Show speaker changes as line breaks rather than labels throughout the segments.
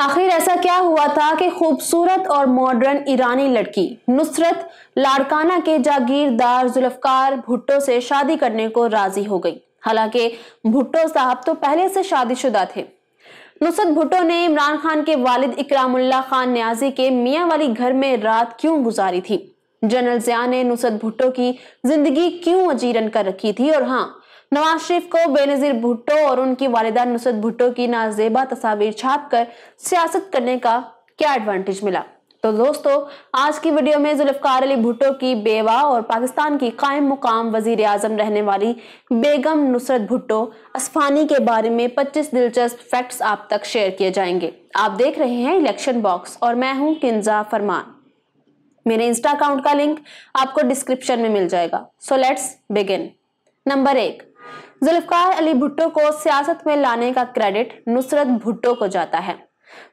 आखिर ऐसा क्या हुआ था कि खूबसूरत और मॉडर्न ईरानी लड़की नुसरत लाड़काना के जागीरदार जुल्फकार भुट्टो से शादी करने को राजी हो गई हालांकि भुट्टो साहब तो पहले से शादीशुदा थे नुसरत भुट्टो ने इमरान खान के वालिद इकरामुल्ला खान न्याजी के मियाँ वाली घर में रात क्यों गुजारी थी जनरल जिया ने नुसरत भुट्टो की जिंदगी क्यों अजीरन कर रखी थी और हाँ नवाज शरीफ को बेनजीर भुट्टो और उनकी वालिदा नुसरत भुट्टो की नाजेबा तस्वीर छाप कर सियासत करने का क्या एडवांटेज मिला तो दोस्तों आज की वीडियो में जुल्फकार अली भुट्टो की बेवा और पाकिस्तान की कायम मुकाम वजीर आजम रहने वाली बेगम नुसरत भुट्टो असफानी के बारे में 25 दिलचस्प फैक्ट्स आप तक शेयर किए जाएंगे आप देख रहे हैं इलेक्शन बॉक्स और मैं हूं किंजा फरमान मेरे इंस्टा अकाउंट का लिंक आपको डिस्क्रिप्शन में मिल जाएगा सो लेट्स बिगिन नंबर एक जुल्फकार अली भुट्टो को सियासत में लाने का क्रेडिट नुसरत भुट्टो को जाता है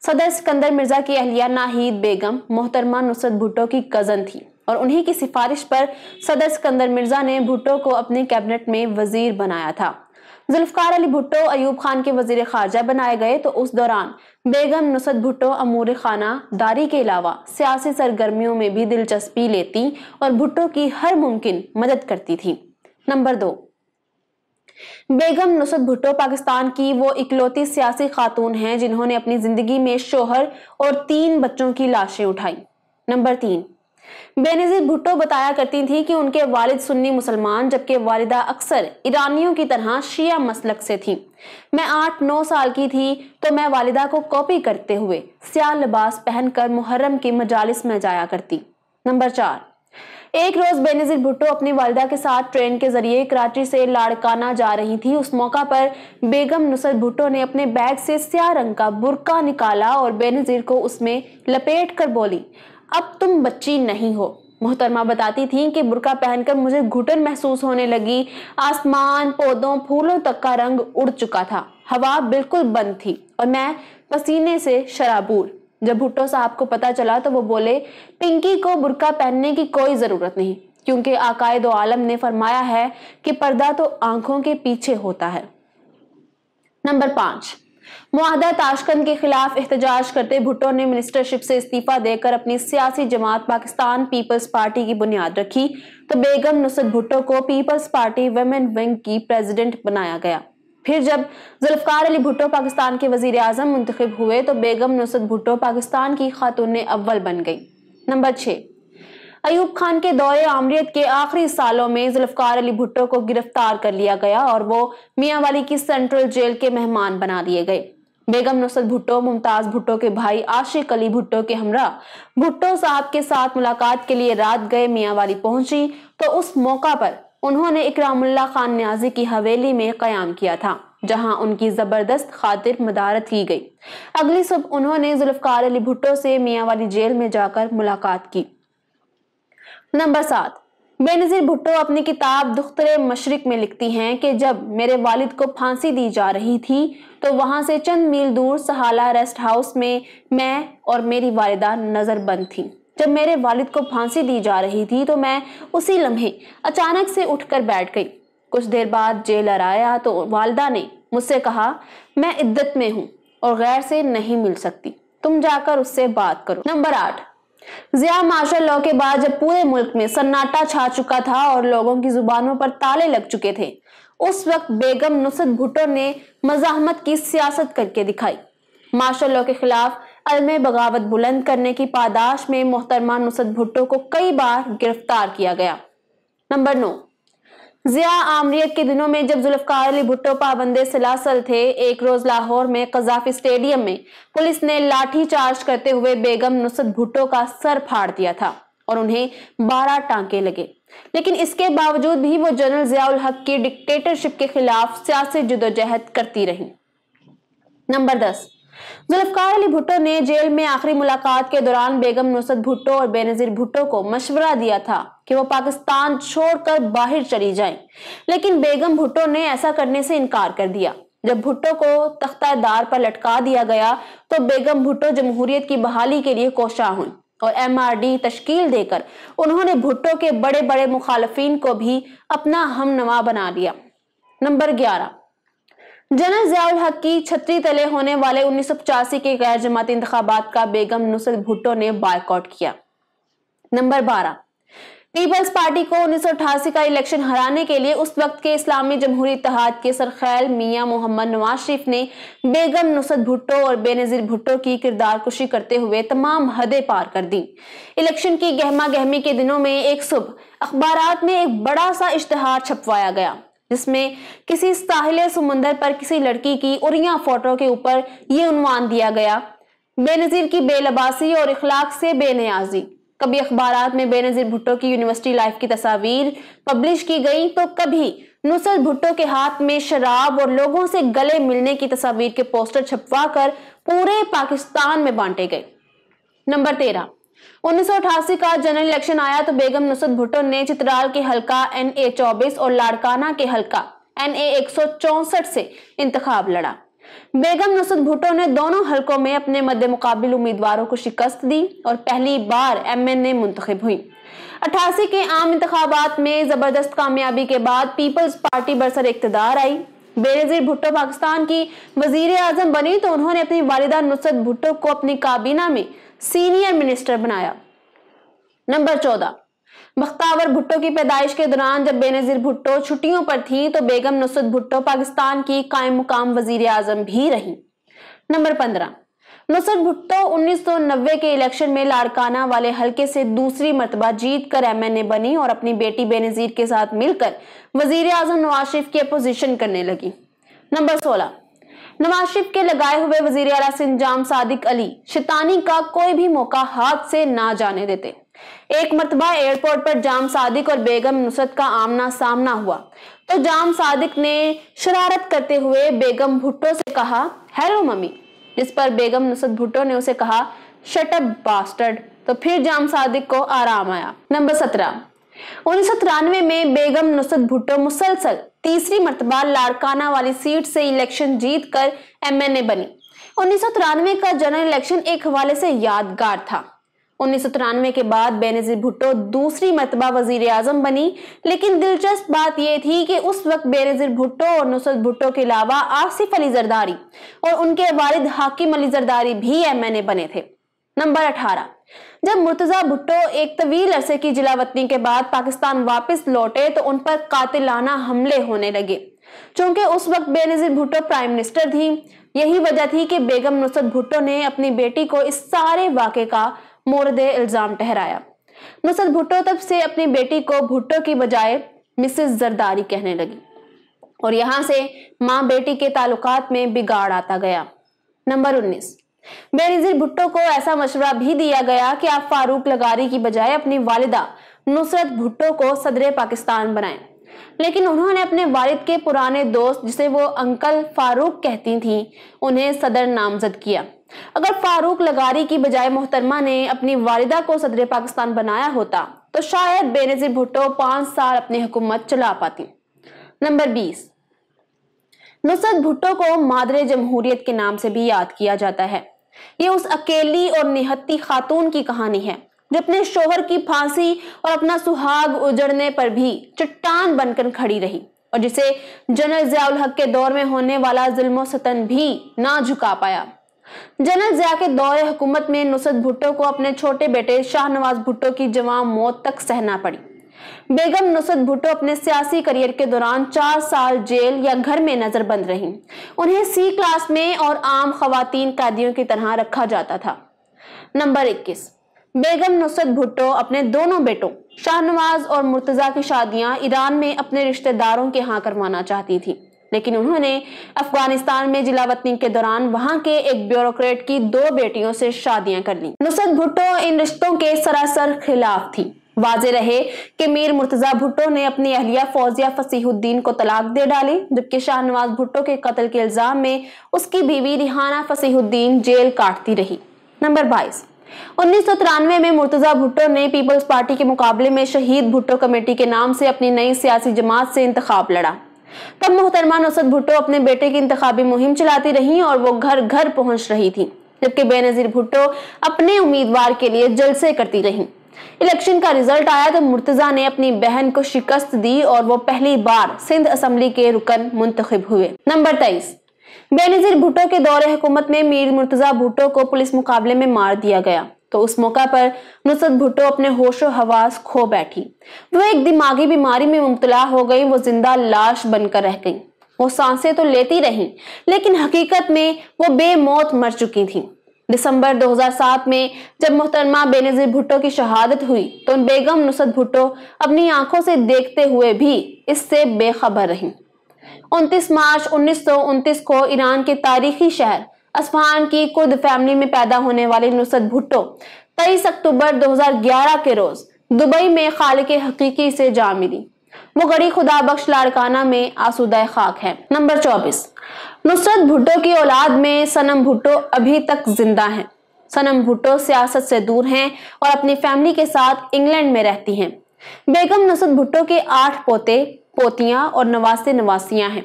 सदर सिकंदर मिर्जा की अहलिया नाहिद बेगम मोहतरमा नुसरत भुट्टो की कज़न थी और उन्हीं की सिफारिश पर सदर सिकंदर मिर्जा ने भुट्टो को अपने कैबिनेट में वजीर बनाया था जुल्फकार अली भुट्टो अयूब खान के वजीर खारजा बनाए गए तो उस दौरान बेगम नुसरत भुट्टो अमूर खाना दारी के अलावा सियासी सरगर्मियों में भी दिलचस्पी लेती और भुट्टो की हर मुमकिन मदद करती थी नंबर दो बेगम नुसरत भुट्टो पाकिस्तान की वो इकलौती सियासी खातून हैं जिन्होंने अपनी जिंदगी में शोहर और तीन बच्चों की लाशें उठाई नंबर तीन बेनजीर भुट्टो बताया करती थी कि उनके वालिद सुन्नी मुसलमान जबकि वालिदा अक्सर ईरानियों की तरह शिया मसलक से थी मैं आठ नौ साल की थी तो मैं वालिदा को कॉपी करते हुए सियाह लिबास पहनकर मुहर्रम के मजालिस में जाया करती नंबर चार एक रोज बेनजीर भुट्टो अपनी वालदा के साथ ट्रेन के जरिए कराची से लाड़काना जा रही थी उस मौका पर बेगम नुसर भुट्टो ने अपने बैग से स्या रंग का बुरका निकाला और बेनजीर को उसमें लपेट कर बोली अब तुम बच्ची नहीं हो मोहतरमा बताती थी कि बुरका पहनकर मुझे घुटन महसूस होने लगी आसमान पौधों फूलों तक का रंग उड़ चुका था हवा बिल्कुल बंद थी और मैं पसीने से शराबूर जब भुट्टो साहब को पता चला तो वो बोले पिंकी को बुरका पहनने की कोई ज़रूरत नहीं क्योंकि आकायद आलम ने फरमाया है कि पर्दा तो आंखों के पीछे होता है नंबर पांच मुहदा ताशकंद के खिलाफ एहतजाज करते भुट्टो ने मिनिस्टरशिप से इस्तीफा देकर अपनी सियासी जमात पाकिस्तान पीपल्स पार्टी की बुनियाद रखी तो बेगम नुसरत भुट्टो को पीपल्स पार्टी वेमेन विंग की प्रेसिडेंट बनाया गया फिर जब जुल्फकार अली भुट्टो पाकिस्तान के वजीर अजम मुंतखब हुए तो बेगम नुसरत भुट्टो पाकिस्तान की खातून अव्वल बन गई नंबर छः अयूब खान के दौरे आमरीत के आखिरी सालों में जुल्फकार अली भुट्टो को गिरफ्तार कर लिया गया और वो मियाँ वाली की सेंट्रल जेल के मेहमान बना लिए गए बेगम नुसरत भुट्टो मुमताज भुट्टो के भाई आशिक अली भुट्टो के हमरा भुट्टो साहब के साथ मुलाकात के लिए रात गए मियाँ वाली पहुंची तो उस मौका पर उन्होंने इकरामुल्ला खान न्याजी की हवेली में क्याम किया था जहां उनकी जबरदस्त खातिर मदारत की गई अगली सुबह उन्होंने जुल्फकार अली भुट्टो से मियाँ वाली जेल में जाकर मुलाकात की नंबर सात बेनज़ीर भुट्टो अपनी किताब दुख्तर मशरक में लिखती हैं कि जब मेरे वालिद को फांसी दी जा रही थी तो वहां से चंद मील दूर सहाला रेस्ट हाउस में मैं और मेरी वालदा नज़रबंद थी जब मेरे वालिद को फांसी दी जा रही थी तो मैं उसी लम्हे अचानक से उठकर बैठ गई कुछ देर बाद जेलर आया तो वालदा ने मुझसे कहा मैं इद्दत में हूँ और गैर से नहीं मिल सकती तुम जाकर उससे बात करो नंबर आठ जिया मार्शल लॉ के बाद जब पूरे मुल्क में सन्नाटा छा चुका था और लोगों की जुबानों पर ताले लग चुके थे उस वक्त बेगम नुसरत भुट्टो ने मजाहमत की सियासत करके दिखाई मार्शल लॉ के खिलाफ अलम बगावत बुलंद करने की पादाश में मोहतरमा नुसत भुट्टो को कई बार गिरफ्तार किया गया नंबर नौ जिया आमरीत के दिनों में जब जुल्फकार अली भुट्टो पाबंद सिलासल थे एक रोज लाहौर में कजाफी स्टेडियम में पुलिस ने लाठी चार्ज करते हुए बेगम नुसत भुट्टो का सर फाड़ दिया था और उन्हें बारह टांके लगे लेकिन इसके बावजूद भी वो जनरल जियाउल हक की डिक्टेटरशिप के खिलाफ सियासी जुदोजहद करती रही नंबर दस जुल्फकार अली भुट्टो ने जेल में आखिरी मुलाकात के दौरान बेगम नुसरत भुट्टो और बेनजीर भुट्टो को मशवरा दिया था कि वो पाकिस्तान छोड़कर बाहर चली जाएं, लेकिन बेगम भुट्टो ने ऐसा करने से इनकार कर दिया जब भुट्टो को तख्तादार पर लटका दिया गया तो बेगम भुट्टो जमहूरियत की बहाली के लिए कोशा हुई और एम आर डी तश्कील देकर उन्होंने भुट्टो के बड़े बड़े मुखालफी को भी अपना हमनमा बना लिया नंबर ग्यारह जनरल जयाउल हक की छतरी तले होने वाले उन्नीस के गैर जमाती इंतबात का बेगम नुसरत भुट्टो ने बायकॉट किया नंबर बारह पीपल्स पार्टी को उन्नीस का इलेक्शन हराने के लिए उस वक्त के इस्लामी जमहूरी इतिहाद के सरखैल मियां मोहम्मद नवाज शरीफ ने बेगम नुसरत भुट्टो और बेनजीर भुट्टो की किरदार कुशी करते हुए तमाम हदें पार कर दी इलेक्शन की गहमा गहमी के दिनों में एक सुबह अखबार में एक बड़ा सा इश्तहार छपवाया गया जिसमें किसी साहिले समुंदर पर किसी लड़की की उरिया फोटो के ऊपर ये उन्वान दिया गया बेनज़ीर की बेलबासी और इखलाक से बेनियाजी कभी अखबार में बेनज़ीर भुट्टो की यूनिवर्सिटी लाइफ की तस्वीर पब्लिश की गई तो कभी नुसर भुट्टो के हाथ में शराब और लोगों से गले मिलने की तस्वीर के पोस्टर छपवा कर पूरे पाकिस्तान में बांटे गए नंबर तेरह 1988 का जनरल इलेक्शन आया तो बेगम नुसरत भुट्टो ने चित्राल के हल्का एन ए चौबीस और लाड़काना के हल्का एन ए एक से इंतखाब लड़ा बेगम नुसरत भुट्टो ने दोनों हलकों में अपने मध्य मुकाबले उम्मीदवारों को शिकस्त दी और पहली बार एम एन ए मुंतखब हुई अठासी के आम इंतबात में जबरदस्त कामयाबी के बाद पीपल्स पार्टी बरसर इकतदार आई बेनजीर भुट्टो पाकिस्तान की वजीर आजम बनी तो उन्होंने अपनी वालिदा नुसरत भुट्टो को अपनी काबीना में सीनियर मिनिस्टर बनाया नंबर चौदह बख्तावर भुट्टो की पैदाइश के दौरान जब बेनजीर भुट्टो छुट्टियों पर थी तो बेगम नुसरत भुट्टो पाकिस्तान की कायम मुकाम वजीर आजम भी रही नंबर पंद्रह नुसरत भुट्टो 1990 के इलेक्शन में लाड़काना वाले हल्के से दूसरी मरतबा जीत कर एमएनए बनी और अपनी बेटी बेनजीर के साथ मिलकर वजीर आजम नवाज शरीफ की अपोजिशन करने लगी नंबर सोलह नवाज शरीफ के लगाए हुए वजीर अला सिंजाम सादिक अली शैतानी का कोई भी मौका हाथ से ना जाने देते एक मरतबा एयरपोर्ट पर जाम सादिक और बेगम नुसरत का आमना सामना हुआ तो जाम सादिक ने शरारत करते हुए बेगम भुट्टो से कहा हेलो मम्मी जिस पर बेगम नसद भुट्टो ने उसे कहा शटअप बास्टर्ड तो फिर जाम सादिक को आराम आया नंबर सत्रह उन्नीस में बेगम नुसरत भुट्टो मुसलसल तीसरी मरतबा लाड़काना वाली सीट से इलेक्शन जीत कर एमएनए बनी उन्नीस का जनरल इलेक्शन एक हवाले से यादगार था उन्नीस के बाद बेनजीर भुट्टो दूसरी मरतबा वजीर आजम बनी लेकिन दिलचस्प बात यह थी कि उस वक्त बेनजीर भुट्टो और नुसरत भुट्टो के अलावा आसिफ अली जरदारी और उनके वालिद हाकिम अली जरदारी भी एम एन ए बने थे नंबर अठारह जब मुर्तजा भुट्टो एक तवील अरसे की जिलावतनी के बाद पाकिस्तान वापस लौटे तो उन पर कातिलाना हमले होने लगे चूंकि उस वक्त बेनजीर भुट्टो प्राइम मिनिस्टर थी यही वजह थी कि बेगम नुसरत भुट्टो ने अपनी बेटी को इस सारे वाक्य का मोरदे इल्जाम ठहराया नुसरत भुट्टो तब से अपनी बेटी को भुट्टो की बजाय मिसेस जरदारी कहने लगी और यहां से माँ बेटी के ताल्लुकात में बिगाड़ आता गया नंबर उन्नीस बेनजीर भुट्टो को ऐसा मशवरा भी दिया गया कि आप फारूक लगारी की बजाय अपनी वालिदा नुसरत भुट्टो को सदर पाकिस्तान बनाएं लेकिन उन्होंने अपने वालिद के पुराने दोस्त जिसे वो अंकल फारूक कहती थी उन्हें सदर नामजद किया अगर फारूक लगारी की बजाय मोहतरमा ने अपनी वालिदा को सदर पाकिस्तान बनाया होता तो शायद बेनजीर भुट्टो पांच साल अपनी हुकूमत चला पाती नंबर बीस नुसरत भुट्टो को मादरे जमहूरियत के नाम से भी याद किया जाता है ये उस अकेली और निहत्ती खातून की कहानी है जो अपने शोहर की फांसी और अपना सुहाग उजड़ने पर भी चट्टान बनकर खड़ी रही और जिसे जनरल जयाउल हक के दौर में होने वाला जुल्म सतन भी ना झुका पाया जनरल जया के दौरे हुकूमत में नुसरत भुट्टो को अपने छोटे बेटे शाहनवाज भुट्टो की जवां मौत तक सहना पड़ी बेगम नुसरत भुट्टो अपने सियासी करियर के दौरान चार साल जेल या घर में नजर बंद रहीं उन्हें सी क्लास में और आम खातन कैदियों की तरह रखा जाता था नंबर इक्कीस बेगम नुसरत भुट्टो अपने दोनों बेटों शाहनवाज और मुर्तजा की शादियां ईरान में अपने रिश्तेदारों के यहाँ करवाना चाहती थी लेकिन उन्होंने अफगानिस्तान में जिलावतनी के दौरान वहां के एक ब्यूरोक्रेट की दो बेटियों से शादियां कर ली नुसरत भुट्टो इन रिश्तों के सरासर खिलाफ थी वाजे रहे कि मीर मुर्तजा भुट्टो ने अपनी अहलिया फौजिया फसीहुद्दीन को तलाक दे डाली जबकि शाहनवाज भुट्टो के कत्ल के इल्जाम में उसकी बीवी रिहाना फसीहुद्दीन जेल काटती रही नंबर बाईस उन्नीस में मुर्तजा भुट्टो ने पीपल्स पार्टी के मुकाबले में शहीद भुट्टो कमेटी के नाम से अपनी नई सियासी जमात से इंतखाब लड़ा तब मोहतरमा नुसरत भुट्टो अपने बेटे की इंतबी मुहिम चलाती रहीं और वो घर घर पहुंच रही थी जबकि बेनजीर भुट्टो अपने उम्मीदवार के लिए जलसे करती रहीं इलेक्शन का रिजल्ट आया तो मुर्तजा ने अपनी बहन को शिकस्त दी और वो पहली बार सिंध असम्बली के रुकन मुंतब हुए नंबर तेईस बेनजीर भुट्टो के दौरे हुकूमत में मीर मुर्तजा भुट्टो को पुलिस मुकाबले में मार दिया गया तो उस मौका पर नुसरत भुट्टो अपने होश हवास खो बैठी वो एक दिमागी बीमारी में मुबतला हो गई वो जिंदा लाश बनकर रह गई वो सांसें तो लेती रहीं लेकिन हकीकत में वो बेमौत मर चुकी थी दिसंबर 2007 में जब मोहतरमा बेनजीर भुट्टो की शहादत हुई तो बेगम नुसरत भुट्टो अपनी आंखों से देखते हुए भी इससे बेखबर रहीं 29 मार्च उन्नीस को ईरान के तारीखी शहर असफान की कुर्द फैमिली में पैदा होने वाले नुसरत भुट्टो 23 अक्टूबर 2011 के रोज दुबई में खाल के हकीकी से जा मिली वो गड़ी खुदा बख्श लाड़काना में आसूदा खाक है नंबर 24 नुसरत भुट्टो की औलाद में सनम भुट्टो अभी तक जिंदा हैं सनम भुट्टो सियासत से दूर हैं और अपनी फैमिली के साथ इंग्लैंड में रहती हैं बेगम नुसरत भुट्टो के आठ पोते पोतियां और नवासे नवासियां हैं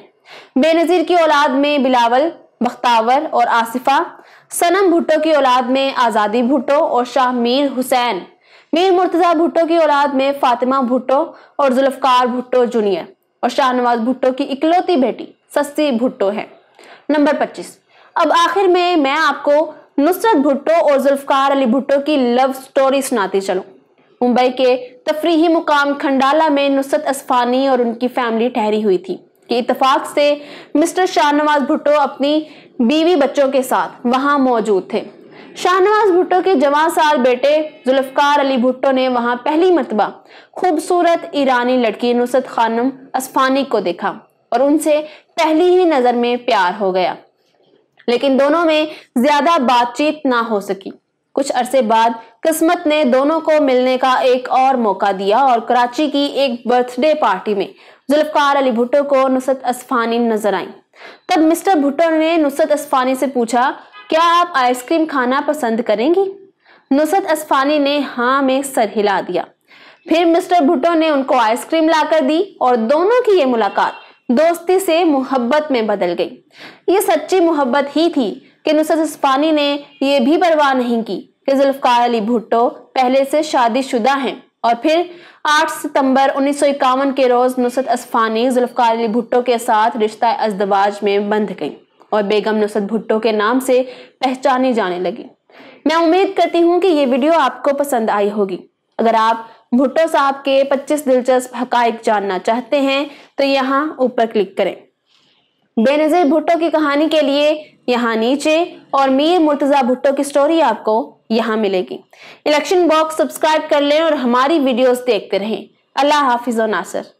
बेनजीर की औलाद में बिलावल बख्तावर और आसिफा सनम भुट्टो की औलाद में आज़ादी भुट्टो और शाह मीर हुसैन मीर मुर्तज़ा भुट्टो की औलाद में फातिमा भुट्टो और जुल्फकार भुट्टो जूनियर और शाहनवाज भुट्टो की इकलौती बेटी सस्ती भुट्टो है नंबर पच्चीस अब आखिर में मैं आपको नुसरत भुट्टो और जुल्फकार अली भुट्टो की लव स्टोरी सुनाती चलूँ मुंबई के तफरीही मुकाम खंडाला में नुसरत असफानी और उनकी फैमिली ठहरी हुई थी कि इतफाक से मिस्टर शाहनवाज भुट्टो अपनी बीवी बच्चों के साथ वहां मौजूद थे शाहनवाज भुट्टो के जवान साल बेटे जुल्फकार अली भुट्टो ने वहां पहली मतबा खूबसूरत ईरानी लड़की नुसरत खानम असफानी को देखा और उनसे पहली ही नजर में प्यार हो गया लेकिन दोनों में ज्यादा बातचीत ना हो सकी कुछ अरसे बाद किस्मत ने दोनों को मिलने का एक और मौका दिया और कराची की एक बर्थडे पार्टी में जुल्फकार अली भुट्टो को नुसरत असफानी नजर आई तब मिस्टर भुट्टो ने नुसरत असफानी से पूछा क्या आप आइसक्रीम खाना पसंद करेंगी नुसरत असफानी ने हाँ में सर हिला दिया फिर मिस्टर भुट्टो ने उनको आइसक्रीम लाकर दी और दोनों की ये मुलाकात दोस्ती से मोहब्बत में बदल गई ये सच्ची मोहब्बत ही थी कि नुसरत इस्पानी ने यह भी परवाह नहीं की कि जुल्फकार अली भुट्टो पहले से शादीशुदा हैं और फिर 8 सितंबर उन्नीस के रोज़ नुसरत अस्फानी जुल्फकार अली भुट्टो के साथ रिश्ता अजदवाज में बंध गई और बेगम नुसरत भुट्टो के नाम से पहचानी जाने लगी मैं उम्मीद करती हूँ कि ये वीडियो आपको पसंद आई होगी अगर आप भुट्टो साहब के 25 दिलचस्प हक जानना चाहते हैं तो यहाँ ऊपर क्लिक करें बेनजीर भुट्टो की कहानी के लिए यहाँ नीचे और मीर मुर्तजा भुट्टो की स्टोरी आपको यहाँ मिलेगी इलेक्शन बॉक्स सब्सक्राइब कर लें और हमारी वीडियोस देखते रहें अल्लाह हाफिज और नासर